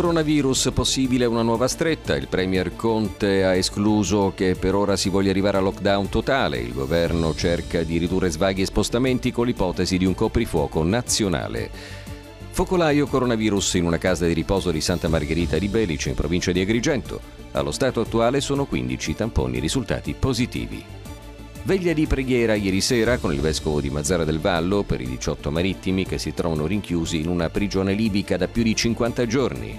coronavirus possibile una nuova stretta, il Premier Conte ha escluso che per ora si voglia arrivare a lockdown totale, il governo cerca di ridurre svaghi e spostamenti con l'ipotesi di un coprifuoco nazionale. Focolaio coronavirus in una casa di riposo di Santa Margherita di Belice in provincia di Agrigento. Allo stato attuale sono 15 tamponi risultati positivi. Veglia di preghiera ieri sera con il vescovo di Mazzara del Vallo per i 18 marittimi che si trovano rinchiusi in una prigione libica da più di 50 giorni.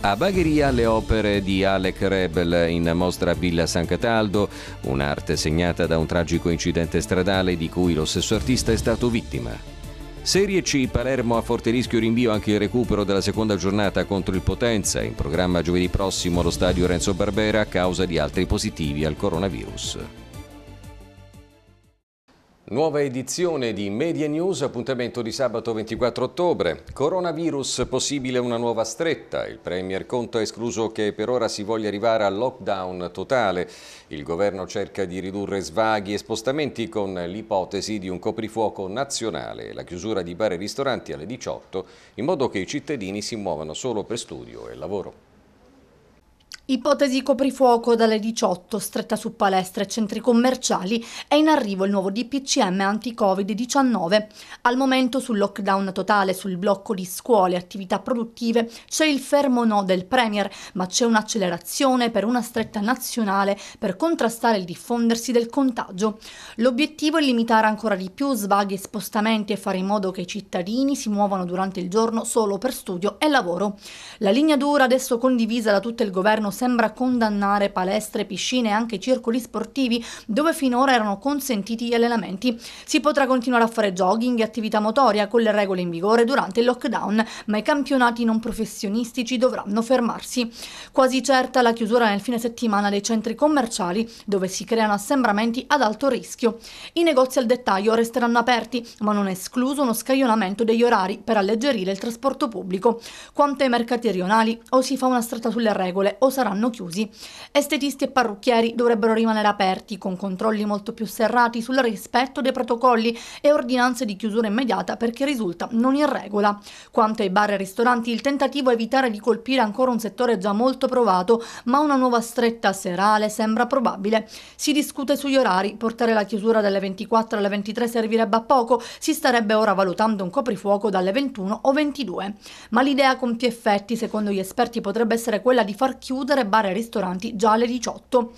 A Bagheria le opere di Alec Rebel in mostra a Villa San Cataldo, un'arte segnata da un tragico incidente stradale di cui lo stesso artista è stato vittima. Serie C Palermo a forte rischio rinvio anche il recupero della seconda giornata contro il Potenza, in programma giovedì prossimo allo stadio Renzo Barbera a causa di altri positivi al coronavirus. Nuova edizione di Media News, appuntamento di sabato 24 ottobre. Coronavirus, possibile una nuova stretta. Il Premier Conte ha escluso che per ora si voglia arrivare al lockdown totale. Il governo cerca di ridurre svaghi e spostamenti con l'ipotesi di un coprifuoco nazionale e la chiusura di bar e ristoranti alle 18 in modo che i cittadini si muovano solo per studio e lavoro. Ipotesi coprifuoco dalle 18, stretta su palestre e centri commerciali, è in arrivo il nuovo DPCM anti-Covid-19. Al momento sul lockdown totale, sul blocco di scuole e attività produttive c'è il fermo no del Premier, ma c'è un'accelerazione per una stretta nazionale per contrastare il diffondersi del contagio. L'obiettivo è limitare ancora di più svaghi e spostamenti e fare in modo che i cittadini si muovano durante il giorno solo per studio e lavoro. La linea dura adesso condivisa da tutto il governo sembra condannare palestre, piscine e anche circoli sportivi dove finora erano consentiti gli allenamenti. Si potrà continuare a fare jogging e attività motoria con le regole in vigore durante il lockdown, ma i campionati non professionistici dovranno fermarsi. Quasi certa la chiusura nel fine settimana dei centri commerciali dove si creano assembramenti ad alto rischio. I negozi al dettaglio resteranno aperti, ma non è escluso uno scaglionamento degli orari per alleggerire il trasporto pubblico. Quanto ai mercati rionali, o si fa una stretta sulle regole o sarà saranno chiusi. Estetisti e parrucchieri dovrebbero rimanere aperti, con controlli molto più serrati sul rispetto dei protocolli e ordinanze di chiusura immediata perché risulta non in regola. Quanto ai bar e ristoranti, il tentativo è evitare di colpire ancora un settore già molto provato, ma una nuova stretta serale sembra probabile. Si discute sugli orari, portare la chiusura dalle 24 alle 23 servirebbe a poco, si starebbe ora valutando un coprifuoco dalle 21 o 22. Ma l'idea con più effetti, secondo gli esperti, potrebbe essere quella di far chiudere bar, bar e ristoranti già alle 18.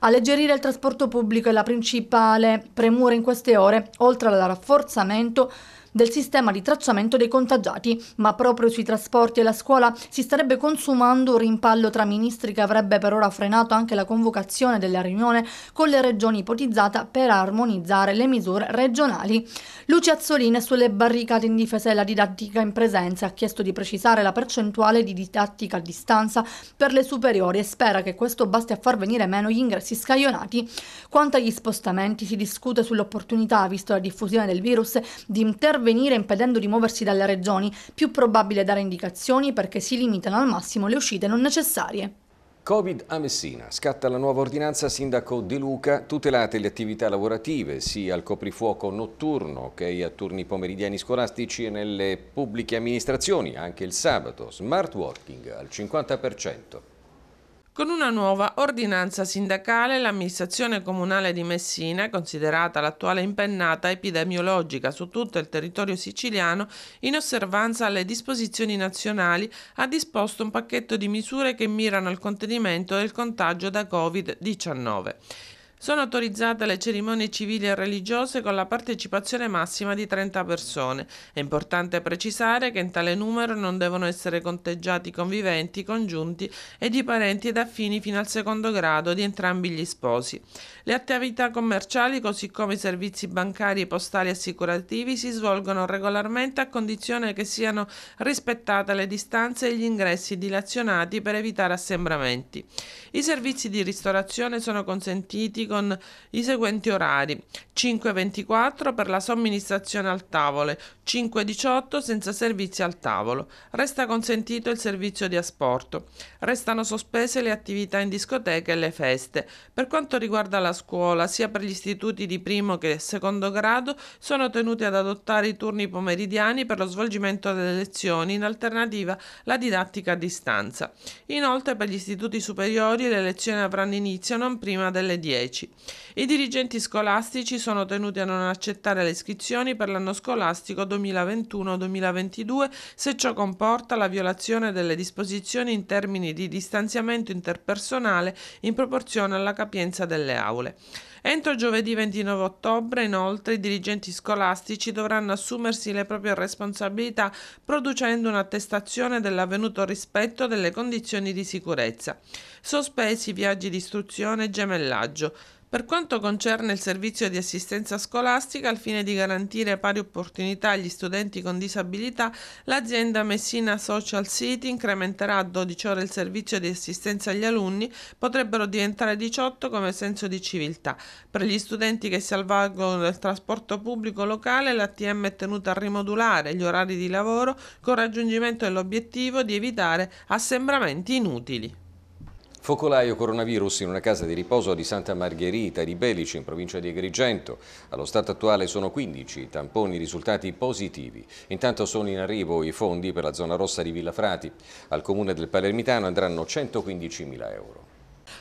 Alleggerire il trasporto pubblico è la principale premura in queste ore, oltre al rafforzamento del sistema di tracciamento dei contagiati, ma proprio sui trasporti e la scuola si starebbe consumando un rimpallo tra ministri che avrebbe per ora frenato anche la convocazione della riunione con le regioni ipotizzata per armonizzare le misure regionali. Lucia Azzolin sulle barricate in difesa della didattica in presenza ha chiesto di precisare la percentuale di didattica a distanza per le superiori e spera che questo basti a far venire meno gli ingressi scaglionati. Quanto agli spostamenti si discute sull'opportunità, visto la diffusione del virus, di intervenire intervenire impedendo di muoversi dalle regioni, più probabile dare indicazioni perché si limitano al massimo le uscite non necessarie. Covid a Messina. Scatta la nuova ordinanza sindaco De Luca. Tutelate le attività lavorative sia al coprifuoco notturno che a turni pomeridiani scolastici e nelle pubbliche amministrazioni, anche il sabato. Smart working al 50%. Con una nuova ordinanza sindacale l'amministrazione comunale di Messina, considerata l'attuale impennata epidemiologica su tutto il territorio siciliano, in osservanza alle disposizioni nazionali, ha disposto un pacchetto di misure che mirano al contenimento del contagio da Covid-19. Sono autorizzate le cerimonie civili e religiose con la partecipazione massima di 30 persone. È importante precisare che in tale numero non devono essere conteggiati conviventi, congiunti ed i parenti ed affini fino al secondo grado di entrambi gli sposi. Le attività commerciali, così come i servizi bancari, postali e assicurativi, si svolgono regolarmente a condizione che siano rispettate le distanze e gli ingressi dilazionati per evitare assembramenti. I servizi di ristorazione sono consentiti con i seguenti orari: 5.24 per la somministrazione al tavolo, 5.18 senza servizi al tavolo. Resta consentito il servizio di asporto. Restano sospese le attività in discoteca e le feste. Per quanto riguarda la scuola, sia per gli istituti di primo che secondo grado sono tenuti ad adottare i turni pomeridiani per lo svolgimento delle lezioni, in alternativa la didattica a distanza. Inoltre per gli istituti superiori le lezioni avranno inizio non prima delle 10. 2010 I dirigenti scolastici sono tenuti a non accettare le iscrizioni per l'anno scolastico 2021-2022 se ciò comporta la violazione delle disposizioni in termini di distanziamento interpersonale in proporzione alla capienza delle aule. Entro giovedì 29 ottobre, inoltre, i dirigenti scolastici dovranno assumersi le proprie responsabilità producendo un'attestazione dell'avvenuto rispetto delle condizioni di sicurezza. Sospesi i viaggi di istruzione e gemellaggio. Per quanto concerne il servizio di assistenza scolastica, al fine di garantire pari opportunità agli studenti con disabilità, l'azienda Messina Social City incrementerà a 12 ore il servizio di assistenza agli alunni, potrebbero diventare 18 come senso di civiltà. Per gli studenti che si avvalgono del trasporto pubblico locale, l'ATM è tenuta a rimodulare gli orari di lavoro con raggiungimento dell'obiettivo di evitare assembramenti inutili. Focolaio coronavirus in una casa di riposo di Santa Margherita di Belice in provincia di Agrigento. Allo stato attuale sono 15 tamponi risultati positivi. Intanto sono in arrivo i fondi per la zona rossa di Villa Frati. Al comune del Palermitano andranno 115 mila euro.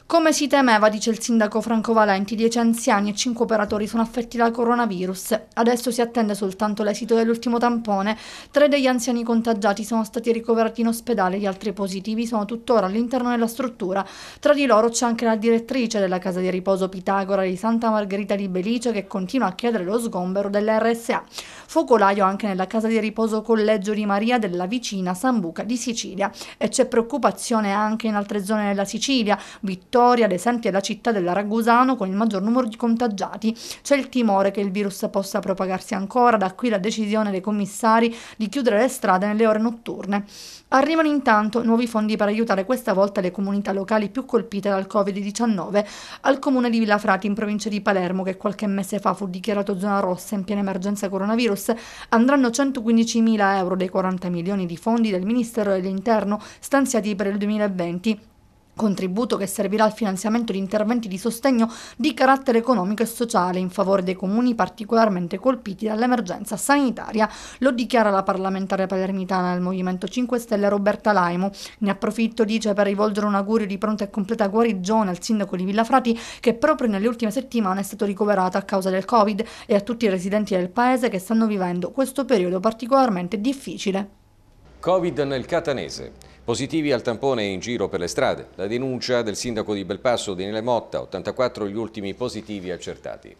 Come si temeva, dice il sindaco Franco Valenti, 10 anziani e 5 operatori sono affetti dal coronavirus. Adesso si attende soltanto l'esito dell'ultimo tampone. Tre degli anziani contagiati sono stati ricoverati in ospedale, gli altri positivi sono tuttora all'interno della struttura. Tra di loro c'è anche la direttrice della casa di riposo Pitagora di Santa Margherita di Belice che continua a chiedere lo sgombero dell'RSA. Focolaio anche nella casa di riposo Collegio di Maria della vicina Sambuca di Sicilia. E c'è preoccupazione anche in altre zone della Sicilia. Vittoria Vittoria, ad esempio, è la città del Ragusano con il maggior numero di contagiati. C'è il timore che il virus possa propagarsi ancora, da qui la decisione dei commissari di chiudere le strade nelle ore notturne. Arrivano intanto nuovi fondi per aiutare questa volta le comunità locali più colpite dal Covid-19. Al comune di Villafrati, in provincia di Palermo, che qualche mese fa fu dichiarato zona rossa in piena emergenza coronavirus, andranno 115.000 euro dei 40 milioni di fondi del Ministero dell'Interno stanziati per il 2020 contributo che servirà al finanziamento di interventi di sostegno di carattere economico e sociale in favore dei comuni particolarmente colpiti dall'emergenza sanitaria. Lo dichiara la parlamentare palermitana del Movimento 5 Stelle Roberta Laimo. Ne approfitto, dice, per rivolgere un augurio di pronta e completa guarigione al sindaco di Villafrati che proprio nelle ultime settimane è stato ricoverato a causa del Covid e a tutti i residenti del paese che stanno vivendo questo periodo particolarmente difficile. Covid nel Catanese. Positivi al tampone in giro per le strade. La denuncia del sindaco di Belpasso, Daniele Motta, 84 gli ultimi positivi accertati.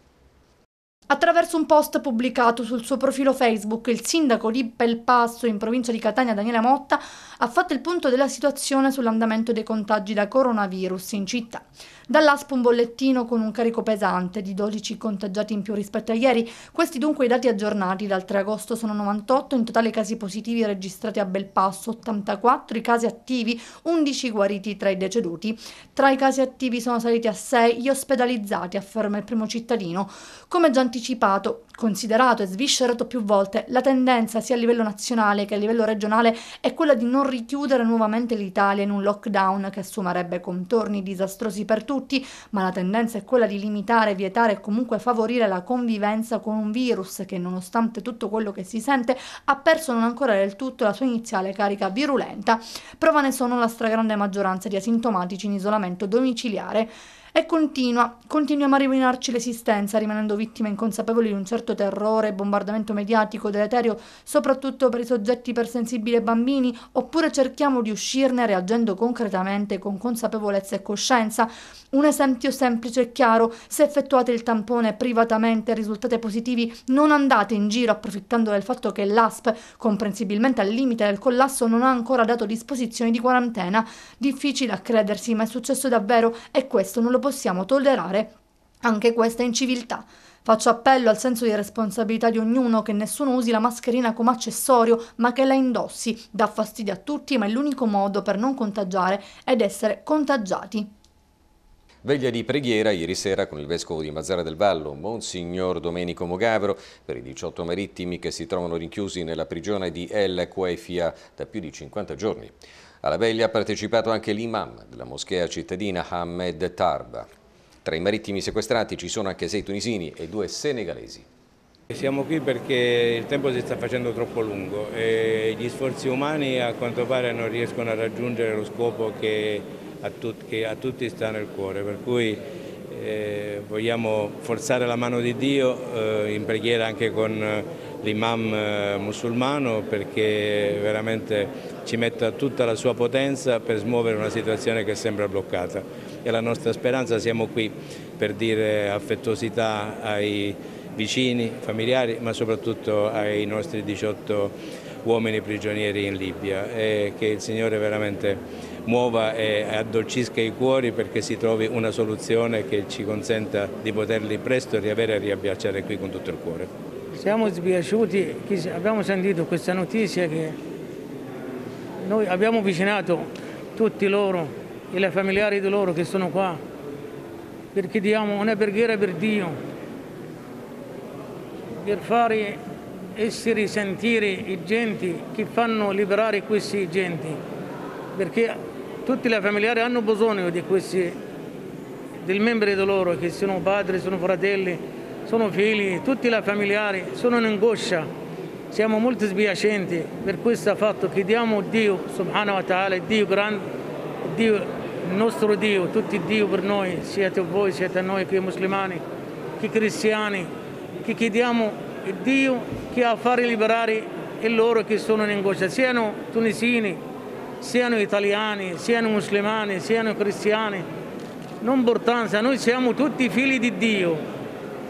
Attraverso un post pubblicato sul suo profilo Facebook, il sindaco di Belpasso in provincia di Catania, Daniele Motta, ha fatto il punto della situazione sull'andamento dei contagi da coronavirus in città. Dall'ASP un bollettino con un carico pesante di 12 contagiati in più rispetto a ieri. Questi dunque i dati aggiornati dal 3 agosto sono 98, in totale i casi positivi registrati a Belpasso 84, i casi attivi 11 guariti tra i deceduti. Tra i casi attivi sono saliti a 6 gli ospedalizzati, afferma il primo cittadino. Come già anticipato, considerato e sviscerato più volte, la tendenza sia a livello nazionale che a livello regionale è quella di non non richiudere nuovamente l'Italia in un lockdown che assumerebbe contorni disastrosi per tutti, ma la tendenza è quella di limitare, vietare e comunque favorire la convivenza con un virus che nonostante tutto quello che si sente ha perso non ancora del tutto la sua iniziale carica virulenta. Prova ne sono la stragrande maggioranza di asintomatici in isolamento domiciliare e continua, continuiamo a rovinarci l'esistenza, rimanendo vittime inconsapevoli di un certo terrore e bombardamento mediatico deleterio, soprattutto per i soggetti ipersensibili e bambini, oppure cerchiamo di uscirne reagendo concretamente con consapevolezza e coscienza. Un esempio semplice e chiaro, se effettuate il tampone privatamente e risultate positivi, non andate in giro approfittando del fatto che l'ASP, comprensibilmente al limite del collasso, non ha ancora dato disposizioni di quarantena. Difficile a credersi, ma è successo davvero e questo non lo possiamo tollerare anche questa inciviltà. Faccio appello al senso di responsabilità di ognuno che nessuno usi la mascherina come accessorio, ma che la indossi. Dà fastidio a tutti, ma è l'unico modo per non contagiare ed essere contagiati. Veglia di preghiera ieri sera con il vescovo di Mazzara del Vallo, Monsignor Domenico Mogavro, per i 18 marittimi che si trovano rinchiusi nella prigione di El Quaefia da più di 50 giorni. Alla veglia ha partecipato anche l'imam della moschea cittadina Hamed Tarba. Tra i marittimi sequestrati ci sono anche sei tunisini e due senegalesi. Siamo qui perché il tempo si sta facendo troppo lungo e gli sforzi umani a quanto pare non riescono a raggiungere lo scopo che a, tut che a tutti sta nel cuore, per cui eh, vogliamo forzare la mano di Dio eh, in preghiera anche con l'imam eh, musulmano perché veramente ci metta tutta la sua potenza per smuovere una situazione che sembra bloccata È la nostra speranza siamo qui per dire affettuosità ai vicini, familiari, ma soprattutto ai nostri 18 uomini prigionieri in Libia e che il Signore veramente muova e addolcisca i cuori perché si trovi una soluzione che ci consenta di poterli presto riavere e riabbracciare qui con tutto il cuore. Siamo sbiasciuti, abbiamo sentito questa notizia che noi abbiamo avvicinato tutti loro e le familiari di loro che sono qua perché diamo una preghiera per Dio, per fare essere sentire i genti che fanno liberare questi genti, perché tutti i familiari hanno bisogno di questi, dei membri di loro che sono padri, sono fratelli, sono figli, tutti i familiari sono in angoscia siamo molto sbiacenti per questo fatto. Chiediamo a Dio, subhanahu wa ta'ala, Dio grande, Dio, il nostro Dio, tutti Dio per noi, siete voi, siete noi che musulmani, che cristiani, che chiediamo a Dio che a fare liberare e loro che sono in angoscia, siano tunisini, siano italiani, siano musulmani, siano cristiani. Non importanza, noi siamo tutti figli di Dio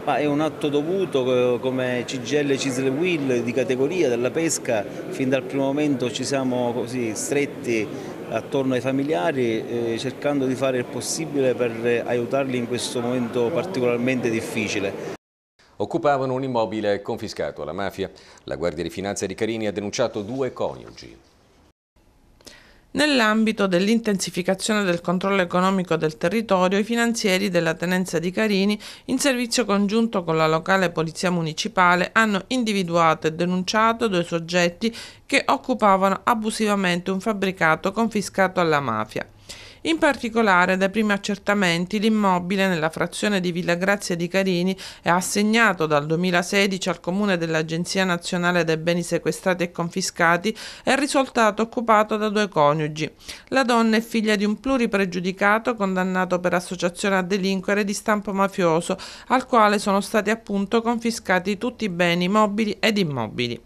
ma ah, è un atto dovuto eh, come CGL Cisle Will di categoria della pesca, fin dal primo momento ci siamo così stretti attorno ai familiari eh, cercando di fare il possibile per aiutarli in questo momento particolarmente difficile occupavano un immobile confiscato alla mafia. La Guardia di Finanza di Carini ha denunciato due coniugi nell'ambito dell'intensificazione del controllo economico del territorio, i finanzieri della tenenza di Carini, in servizio congiunto con la locale polizia municipale, hanno individuato e denunciato due soggetti che occupavano abusivamente un fabbricato confiscato alla mafia. In particolare, dai primi accertamenti, l'immobile nella frazione di Villa Grazia di Carini è assegnato dal 2016 al comune dell'Agenzia Nazionale dei Beni Sequestrati e Confiscati e è risultato occupato da due coniugi. La donna è figlia di un pluripregiudicato condannato per associazione a delinquere di stampo mafioso, al quale sono stati appunto confiscati tutti i beni mobili ed immobili.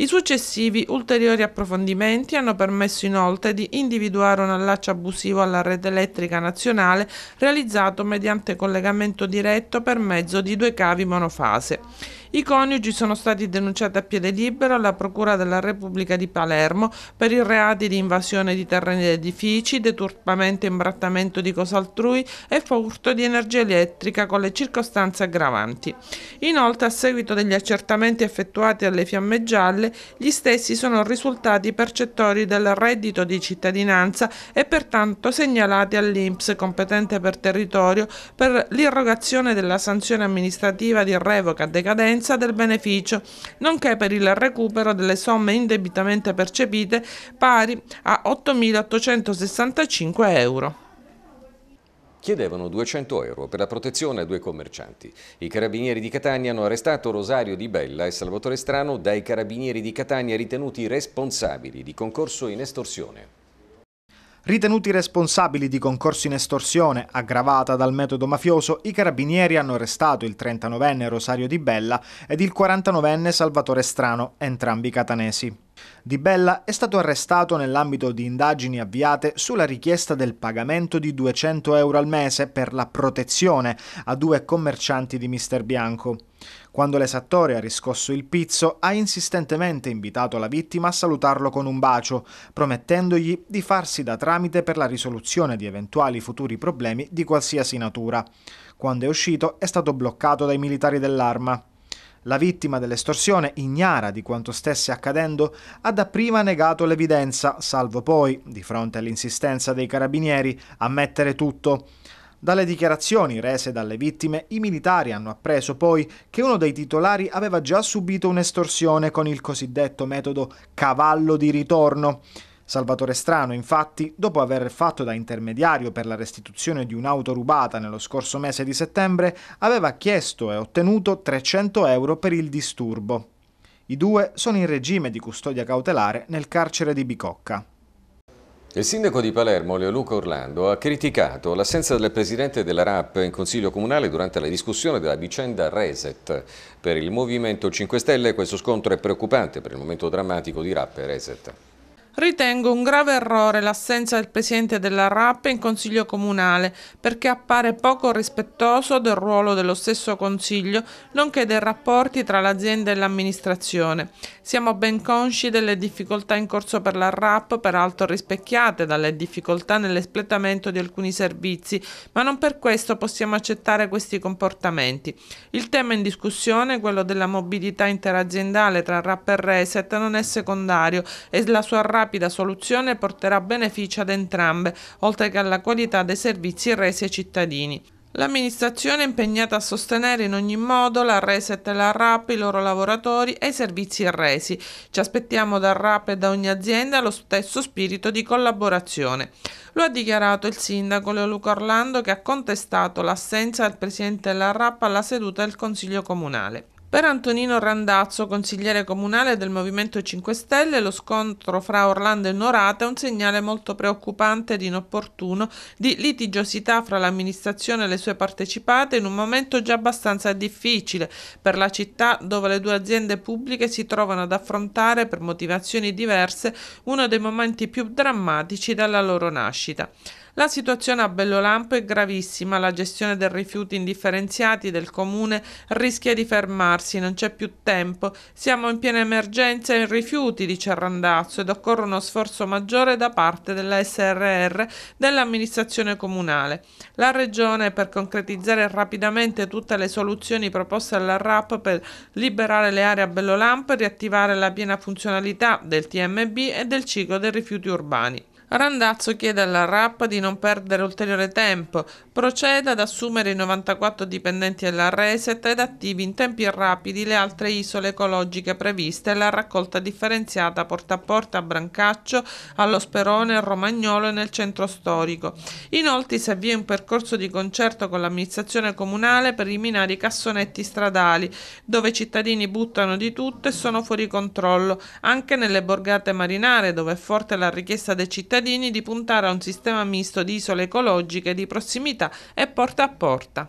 I successivi ulteriori approfondimenti hanno permesso inoltre di individuare un allaccio abusivo alla rete elettrica nazionale realizzato mediante collegamento diretto per mezzo di due cavi monofase. I coniugi sono stati denunciati a piede libero alla Procura della Repubblica di Palermo per i reati di invasione di terreni ed edifici, deturpamento e imbrattamento di cose altrui e furto di energia elettrica con le circostanze aggravanti. Inoltre, a seguito degli accertamenti effettuati alle fiamme gialle, gli stessi sono risultati percettori del reddito di cittadinanza e pertanto segnalati all'INPS competente per territorio per l'irrogazione della sanzione amministrativa di revoca decadente scadenza del beneficio, nonché per il recupero delle somme indebitamente percepite pari a 8.865 euro chiedevano 200 euro per la protezione a due commercianti. I carabinieri di Catania hanno arrestato Rosario Di Bella e Salvatore Strano dai carabinieri di Catania ritenuti responsabili di concorso in estorsione. Ritenuti responsabili di concorso in estorsione, aggravata dal metodo mafioso, i carabinieri hanno arrestato il 39enne Rosario Di Bella ed il 49enne Salvatore Strano, entrambi catanesi. Di Bella è stato arrestato nell'ambito di indagini avviate sulla richiesta del pagamento di 200 euro al mese per la protezione a due commercianti di Mister Bianco. Quando l'esattore ha riscosso il pizzo, ha insistentemente invitato la vittima a salutarlo con un bacio, promettendogli di farsi da tramite per la risoluzione di eventuali futuri problemi di qualsiasi natura. Quando è uscito è stato bloccato dai militari dell'arma. La vittima dell'estorsione, ignara di quanto stesse accadendo, ha dapprima negato l'evidenza, salvo poi, di fronte all'insistenza dei carabinieri, ammettere tutto. Dalle dichiarazioni rese dalle vittime, i militari hanno appreso poi che uno dei titolari aveva già subito un'estorsione con il cosiddetto metodo cavallo di ritorno. Salvatore Strano, infatti, dopo aver fatto da intermediario per la restituzione di un'auto rubata nello scorso mese di settembre, aveva chiesto e ottenuto 300 euro per il disturbo. I due sono in regime di custodia cautelare nel carcere di Bicocca. Il sindaco di Palermo, Leoluca Orlando, ha criticato l'assenza del presidente della RAP in consiglio comunale durante la discussione della vicenda Reset. Per il Movimento 5 Stelle questo scontro è preoccupante per il momento drammatico di RAP e Reset. Ritengo un grave errore l'assenza del presidente della RAP in consiglio comunale perché appare poco rispettoso del ruolo dello stesso consiglio nonché dei rapporti tra l'azienda e l'amministrazione. Siamo ben consci delle difficoltà in corso per la RAP, peraltro rispecchiate dalle difficoltà nell'espletamento di alcuni servizi, ma non per questo possiamo accettare questi comportamenti. Il tema in discussione, quello della mobilità interaziendale tra RAP e Reset, non è secondario e la sua RAP rapida soluzione porterà beneficio ad entrambe, oltre che alla qualità dei servizi resi ai cittadini. L'amministrazione è impegnata a sostenere in ogni modo la Reset e la RAP, i loro lavoratori e i servizi resi. Ci aspettiamo da RAP e da ogni azienda lo stesso spirito di collaborazione. Lo ha dichiarato il sindaco Leoluca Orlando che ha contestato l'assenza del presidente della RAP alla seduta del Consiglio Comunale. Per Antonino Randazzo, consigliere comunale del Movimento 5 Stelle, lo scontro fra Orlando e Norata è un segnale molto preoccupante ed inopportuno di litigiosità fra l'amministrazione e le sue partecipate in un momento già abbastanza difficile per la città dove le due aziende pubbliche si trovano ad affrontare per motivazioni diverse uno dei momenti più drammatici dalla loro nascita. La situazione a Bellolampo è gravissima, la gestione dei rifiuti indifferenziati del comune rischia di fermarsi, non c'è più tempo. Siamo in piena emergenza in rifiuti, dice Randazzo, ed occorre uno sforzo maggiore da parte della SRR dell'amministrazione comunale. La Regione, per concretizzare rapidamente tutte le soluzioni proposte alla RAP per liberare le aree a Bellolampo e riattivare la piena funzionalità del TMB e del ciclo dei rifiuti urbani. Randazzo chiede alla RAP di non perdere ulteriore tempo, proceda ad assumere i 94 dipendenti della Reset ed attivi in tempi rapidi le altre isole ecologiche previste e la raccolta differenziata porta a porta a Brancaccio, allo Sperone, al Romagnolo e nel centro storico. Inoltre si avvia un percorso di concerto con l'amministrazione comunale per eliminare i cassonetti stradali, dove i cittadini buttano di tutto e sono fuori controllo, anche nelle borgate marinare, dove è forte la richiesta dei cittadini cittadini di puntare a un sistema misto di isole ecologiche di prossimità e porta a porta.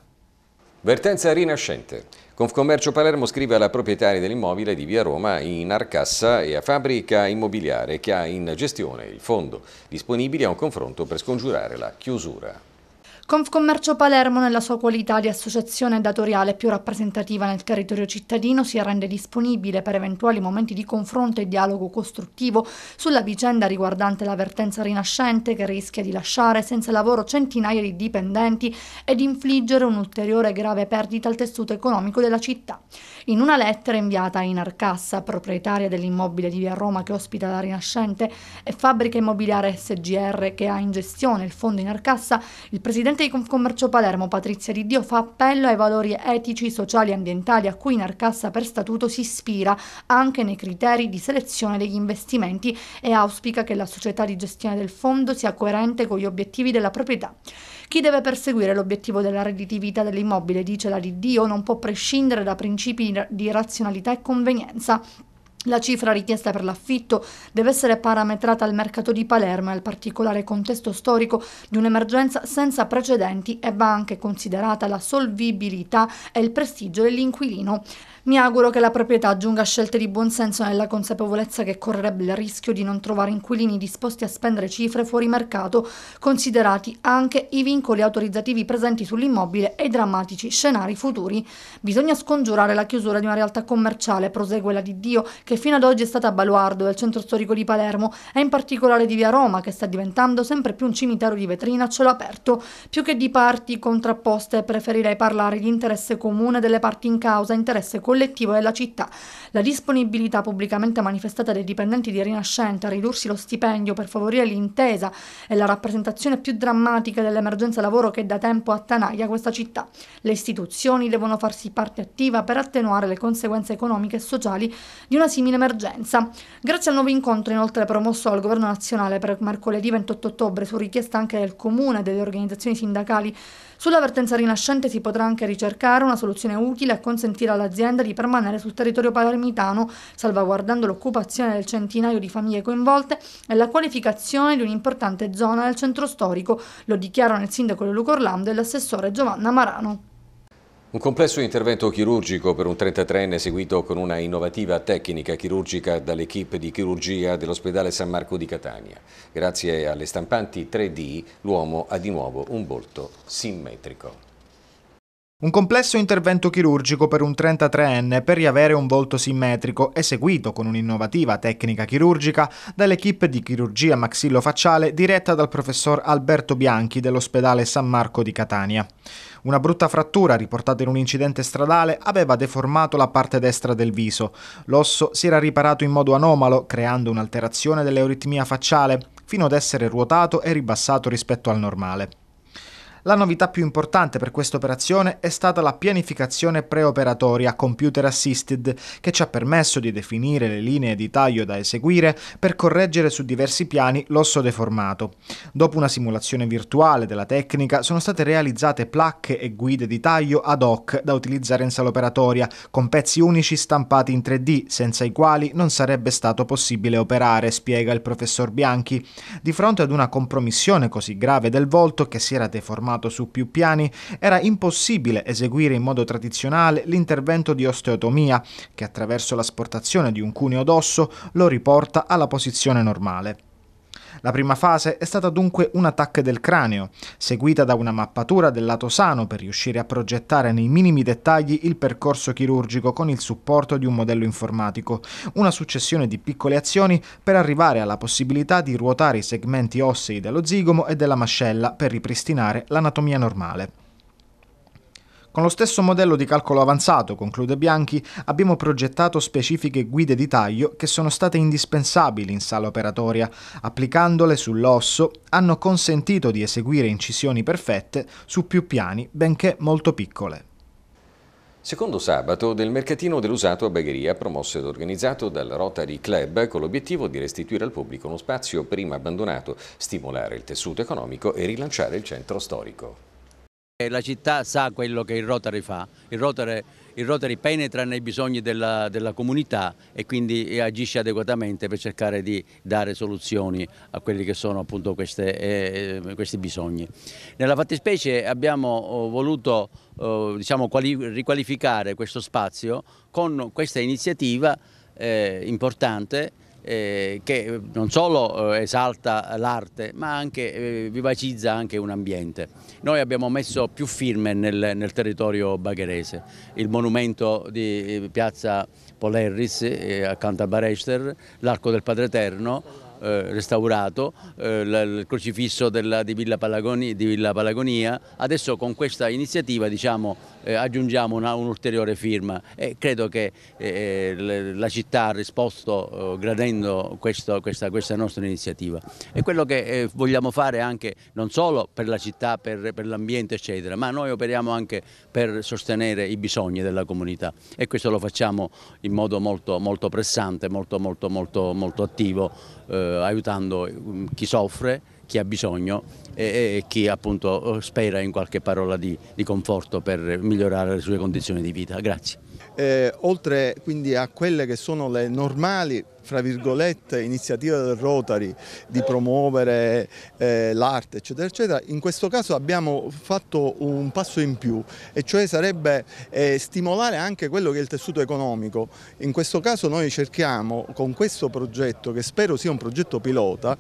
Vertenza rinascente. Confcommercio Palermo scrive alla proprietaria dell'immobile di Via Roma in Arcassa e a Fabbrica Immobiliare che ha in gestione il fondo, disponibili a un confronto per scongiurare la chiusura. Confcommercio Palermo, nella sua qualità di associazione datoriale più rappresentativa nel territorio cittadino, si rende disponibile per eventuali momenti di confronto e dialogo costruttivo sulla vicenda riguardante la vertenza rinascente che rischia di lasciare senza lavoro centinaia di dipendenti ed infliggere un'ulteriore grave perdita al tessuto economico della città. In una lettera inviata a Inarcassa, proprietaria dell'immobile di via Roma che ospita la Rinascente e fabbrica immobiliare SGR che ha in gestione il fondo Inarcassa, il presidente di Confcommercio Palermo, Patrizia Di Dio, fa appello ai valori etici, sociali e ambientali a cui Inarcassa per statuto si ispira anche nei criteri di selezione degli investimenti e auspica che la società di gestione del fondo sia coerente con gli obiettivi della proprietà. Chi deve perseguire l'obiettivo della redditività dell'immobile, dice la DDO, non può prescindere da principi di razionalità e convenienza. La cifra richiesta per l'affitto deve essere parametrata al mercato di Palermo e al particolare contesto storico di un'emergenza senza precedenti e va anche considerata la solvibilità e il prestigio dell'inquilino. Mi auguro che la proprietà aggiunga scelte di buonsenso nella consapevolezza che correrebbe il rischio di non trovare inquilini disposti a spendere cifre fuori mercato, considerati anche i vincoli autorizzativi presenti sull'immobile e i drammatici scenari futuri. Bisogna scongiurare la chiusura di una realtà commerciale, prosegue la di Dio, che fino ad oggi è stata a baluardo del centro storico di Palermo e in particolare di via Roma, che sta diventando sempre più un cimitero di vetrina a cielo aperto. Più che di parti contrapposte, preferirei parlare di interesse comune delle parti in causa, interesse comune collettivo della città. La disponibilità pubblicamente manifestata dai dipendenti di Rinascente a ridursi lo stipendio per favorire l'intesa è la rappresentazione più drammatica dell'emergenza lavoro che da tempo attanaglia questa città. Le istituzioni devono farsi parte attiva per attenuare le conseguenze economiche e sociali di una simile emergenza. Grazie al nuovo incontro inoltre promosso dal Governo nazionale per mercoledì 28 ottobre su richiesta anche del Comune e delle organizzazioni sindacali sulla vertenza rinascente si potrà anche ricercare una soluzione utile a consentire all'azienda di permanere sul territorio palermitano, salvaguardando l'occupazione del centinaio di famiglie coinvolte e la qualificazione di un'importante zona del centro storico, lo dichiarano il sindaco di Lucorlando e l'assessore Giovanna Marano. Un complesso intervento chirurgico per un 33enne seguito con una innovativa tecnica chirurgica dall'equipe di chirurgia dell'ospedale San Marco di Catania. Grazie alle stampanti 3D l'uomo ha di nuovo un volto simmetrico. Un complesso intervento chirurgico per un 33enne per riavere un volto simmetrico, eseguito con un'innovativa tecnica chirurgica dall'equipe di chirurgia maxillofacciale diretta dal professor Alberto Bianchi dell'ospedale San Marco di Catania. Una brutta frattura riportata in un incidente stradale aveva deformato la parte destra del viso. L'osso si era riparato in modo anomalo, creando un'alterazione dell'euritmia facciale, fino ad essere ruotato e ribassato rispetto al normale. La novità più importante per questa operazione è stata la pianificazione preoperatoria computer assisted, che ci ha permesso di definire le linee di taglio da eseguire per correggere su diversi piani l'osso deformato. Dopo una simulazione virtuale della tecnica sono state realizzate placche e guide di taglio ad hoc da utilizzare in sala operatoria, con pezzi unici stampati in 3D, senza i quali non sarebbe stato possibile operare, spiega il professor Bianchi. Di fronte ad una compromissione così grave del volto che si era deformato armato su più piani, era impossibile eseguire in modo tradizionale l'intervento di osteotomia, che attraverso l'asportazione di un cuneo d'osso lo riporta alla posizione normale. La prima fase è stata dunque un attacco del cranio, seguita da una mappatura del lato sano per riuscire a progettare nei minimi dettagli il percorso chirurgico con il supporto di un modello informatico, una successione di piccole azioni per arrivare alla possibilità di ruotare i segmenti ossei dello zigomo e della mascella per ripristinare l'anatomia normale. Con lo stesso modello di calcolo avanzato, conclude Bianchi, abbiamo progettato specifiche guide di taglio che sono state indispensabili in sala operatoria. Applicandole sull'osso hanno consentito di eseguire incisioni perfette su più piani, benché molto piccole. Secondo sabato del mercatino dell'usato a Bagheria, promosso ed organizzato dal Rotary Club con l'obiettivo di restituire al pubblico uno spazio prima abbandonato, stimolare il tessuto economico e rilanciare il centro storico. Eh, la città sa quello che il Rotary fa, il Rotary, il Rotary penetra nei bisogni della, della, comunità e quindi agisce adeguatamente per cercare di dare soluzioni a quelli che sono appunto queste, eh, questi bisogni. Nella fattispecie abbiamo oh, voluto eh, diciamo, riqualificare questo spazio con questa iniziativa eh, importante eh, che eh, non solo eh, esalta l'arte ma anche eh, vivacizza anche un ambiente. Noi abbiamo messo più firme nel, nel territorio bagherese, il monumento di eh, Piazza Polerris accanto a Barester, l'Arco del Padre Eterno, eh, restaurato, eh, il crocifisso della, di, Villa di, Villa Palagonia, adesso con questa iniziativa diciamo, eh, aggiungiamo un'ulteriore un firma e credo che eh, eh, la città ha risposto eh, gradendo questo, questa, questa, nostra iniziativa. E' quello che vogliamo fare anche non solo per la città, per, per l'ambiente eccetera, ma noi operiamo anche per sostenere i bisogni della comunità e questo lo facciamo in modo molto, molto pressante, molto, molto, molto, molto attivo eh, aiutando mm, chi soffre, chi ha bisogno e, e, chi appunto spera in qualche parola di, di conforto per migliorare le sue condizioni di vita. Grazie. Eh, oltre quindi a quelle che sono le normali fra virgolette, iniziativa del Rotary di promuovere eh, l'arte, eccetera, eccetera, in questo caso abbiamo fatto un passo in più, e cioè sarebbe eh, stimolare anche quello che è il tessuto economico. In questo caso noi cerchiamo, con questo progetto, che spero sia un progetto pilota,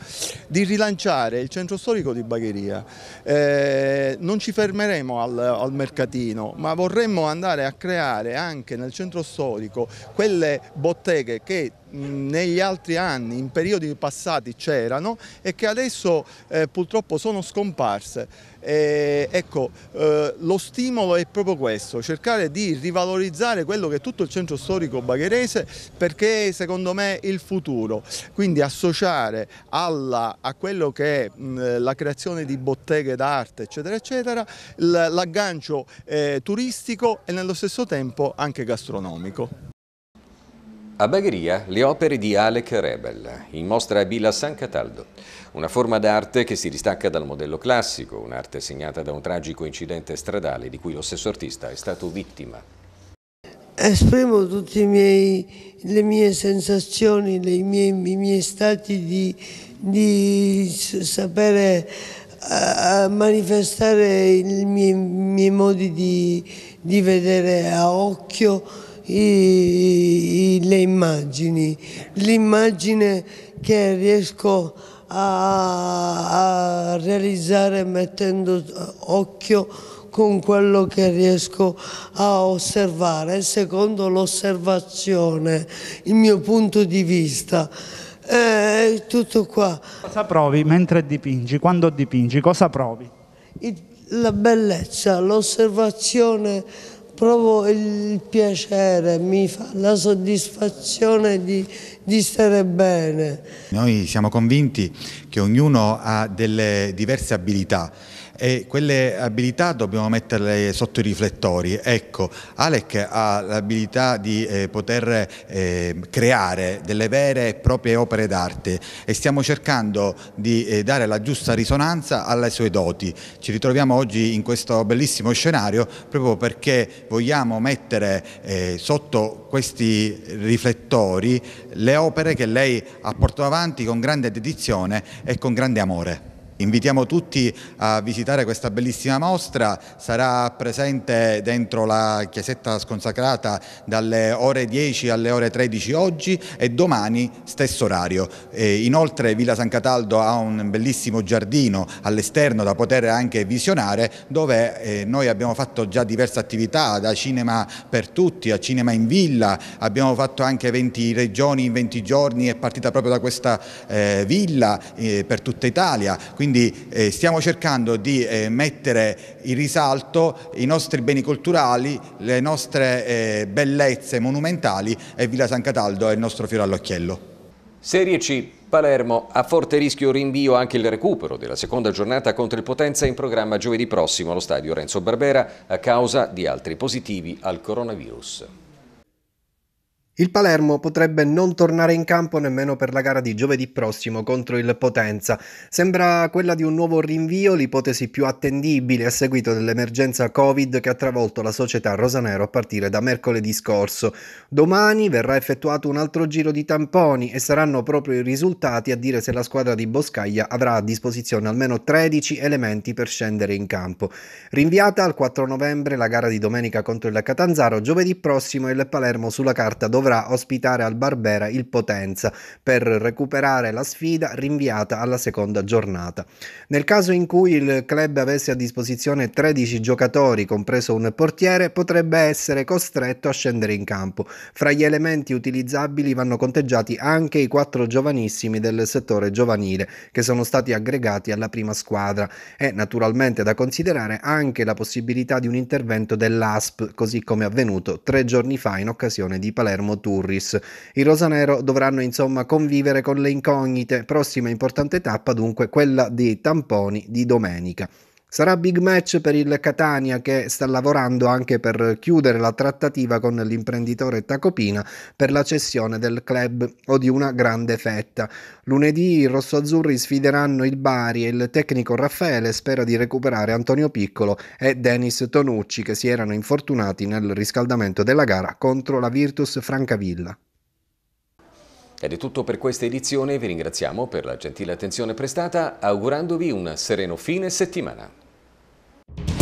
di rilanciare il centro storico di Bagheria. Eh, non ci fermeremo al, al mercatino, ma vorremmo andare a creare anche nel centro storico quelle botteghe che negli altri anni, in periodi passati c'erano e che adesso eh, purtroppo sono scomparse. E, ecco, eh, lo stimolo è proprio questo, cercare di rivalorizzare quello che è tutto il centro storico bagherese perché secondo me è il futuro, quindi associare alla, a quello che è mh, la creazione di botteghe d'arte eccetera eccetera, l'aggancio eh, turistico e nello stesso tempo anche gastronomico. A Bagheria le opere di Alec Rebel, in mostra a Bila San Cataldo. Una forma d'arte che si distacca dal modello classico, un'arte segnata da un tragico incidente stradale di cui lo stesso artista è stato vittima. Esprimo tutte le mie sensazioni, mie, i miei stati di, di sapere a manifestare i miei, mie modi di, di vedere a occhio, i, le immagini, l'immagine che riesco a, a realizzare mettendo occhio con quello che riesco a osservare, secondo l'osservazione, il mio punto di vista. È eh, tutto qua. Cosa provi mentre dipingi? Quando dipingi, cosa provi? La bellezza, l'osservazione provo il piacere, mi fa la soddisfazione di, di stare bene. Noi siamo convinti che ognuno ha delle diverse abilità e quelle abilità dobbiamo metterle sotto i riflettori. Ecco, Alec ha l'abilità di eh, poter eh, creare delle vere e proprie opere d'arte e stiamo cercando di eh, dare la giusta risonanza alle sue doti. Ci ritroviamo oggi in questo bellissimo scenario proprio perché vogliamo mettere eh, sotto questi riflettori le opere che lei ha portato avanti con grande dedizione e con grande amore. Invitiamo tutti a visitare questa bellissima mostra, sarà presente dentro la chiesetta sconsacrata dalle ore 10 alle ore 13 oggi e domani stesso orario. E inoltre Villa San Cataldo ha un bellissimo giardino all'esterno da poter anche visionare dove eh, noi abbiamo fatto già diverse attività da cinema per tutti a cinema in villa, abbiamo fatto anche 20 regioni in 20 giorni, è partita proprio da questa eh, villa eh, per tutta Italia. Quindi quindi eh, stiamo cercando di eh, mettere in risalto i nostri beni culturali, le nostre eh, bellezze monumentali e Villa San Cataldo è il nostro fiore all'occhiello. Serie C, Palermo a forte rischio rinvio anche il recupero della seconda giornata contro il Potenza in programma giovedì prossimo allo stadio Renzo Barbera a causa di altri positivi al coronavirus. Il Palermo potrebbe non tornare in campo nemmeno per la gara di giovedì prossimo contro il Potenza. Sembra quella di un nuovo rinvio l'ipotesi più attendibile a seguito dell'emergenza Covid che ha travolto la società rosanero a partire da mercoledì scorso. Domani verrà effettuato un altro giro di tamponi e saranno proprio i risultati a dire se la squadra di Boscaglia avrà a disposizione almeno 13 elementi per scendere in campo. Rinviata al 4 novembre la gara di domenica contro il Catanzaro, giovedì prossimo il Palermo sulla carta dovrà dovrà ospitare al Barbera il Potenza per recuperare la sfida rinviata alla seconda giornata. Nel caso in cui il club avesse a disposizione 13 giocatori, compreso un portiere, potrebbe essere costretto a scendere in campo. Fra gli elementi utilizzabili vanno conteggiati anche i quattro giovanissimi del settore giovanile che sono stati aggregati alla prima squadra e naturalmente da considerare anche la possibilità di un intervento dell'ASP, così come avvenuto tre giorni fa in occasione di Palermo Turris. I rosanero dovranno insomma convivere con le incognite. Prossima importante tappa dunque quella dei tamponi di domenica. Sarà big match per il Catania che sta lavorando anche per chiudere la trattativa con l'imprenditore Tacopina per la cessione del club o di una grande fetta. Lunedì i rossoazzurri sfideranno il Bari e il tecnico Raffaele spera di recuperare Antonio Piccolo e Denis Tonucci che si erano infortunati nel riscaldamento della gara contro la Virtus Francavilla. Ed è tutto per questa edizione, vi ringraziamo per la gentile attenzione prestata, augurandovi un sereno fine settimana.